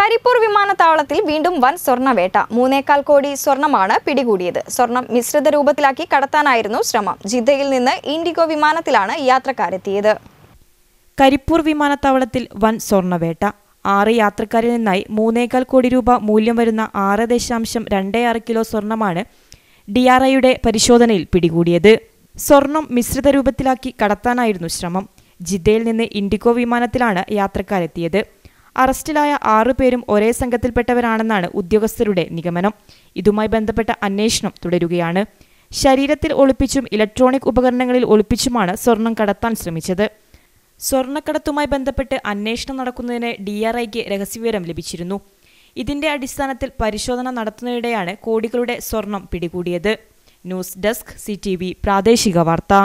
കരിപ്പൂർ വിമാനത്താവളത്തിൽ വീണ്ടും വൻ സ്വർണ്ണവേട്ട മൂന്നേക്കാൽ കോടി സ്വർണമാണ് പിടികൂടിയത് സ്വർണം മിശ്രിത രൂപത്തിലാക്കി കടത്താനായിരുന്നു ശ്രമം ജിദ്ദയിൽ നിന്ന് ഇൻഡിഗോ വിമാനത്തിലാണ് യാത്രക്കാരെത്തിയത് കരിപ്പൂർ വിമാനത്താവളത്തിൽ വൻ സ്വർണ്ണവേട്ട ആറ് യാത്രക്കാരിൽ നിന്നായി മൂന്നേക്കാൽ കോടി രൂപ മൂല്യം വരുന്ന ആറ് ദശാംശം രണ്ടേ ആറ് കിലോ സ്വർണമാണ് ഡി ആർ ഐയുടെ പരിശോധനയിൽ പിടികൂടിയത് സ്വർണം മിശ്രിത രൂപത്തിലാക്കി കടത്താനായിരുന്നു ശ്രമം ജിദ്ദയിൽ നിന്ന് ഇൻഡിഗോ വിമാനത്തിലാണ് യാത്രക്കാരെത്തിയത് അറസ്റ്റിലായ ആറുപേരും ഒരേ സംഘത്തിൽപ്പെട്ടവരാണെന്നാണ് ഉദ്യോഗസ്ഥരുടെ നിഗമനം ഇതുമായി ബന്ധപ്പെട്ട അന്വേഷണം തുടരുകയാണ് ശരീരത്തിൽ ഒളിപ്പിച്ചും ഇലക്ട്രോണിക് ഉപകരണങ്ങളിൽ ഒളിപ്പിച്ചുമാണ് സ്വർണം കടത്താൻ ശ്രമിച്ചത് സ്വർണ്ണക്കടത്തുമായി ബന്ധപ്പെട്ട് അന്വേഷണം നടക്കുന്നതിന് ഡി ആർ ഐക്ക് രഹസ്യവിവരം ലഭിച്ചിരുന്നു ഇതിന്റെ അടിസ്ഥാനത്തിൽ പരിശോധന നടത്തുന്നതിനിടെയാണ് കോടികളുടെ സ്വർണം പിടികൂടിയത് ന്യൂസ് ഡെസ്ക് സി പ്രാദേശിക വാർത്ത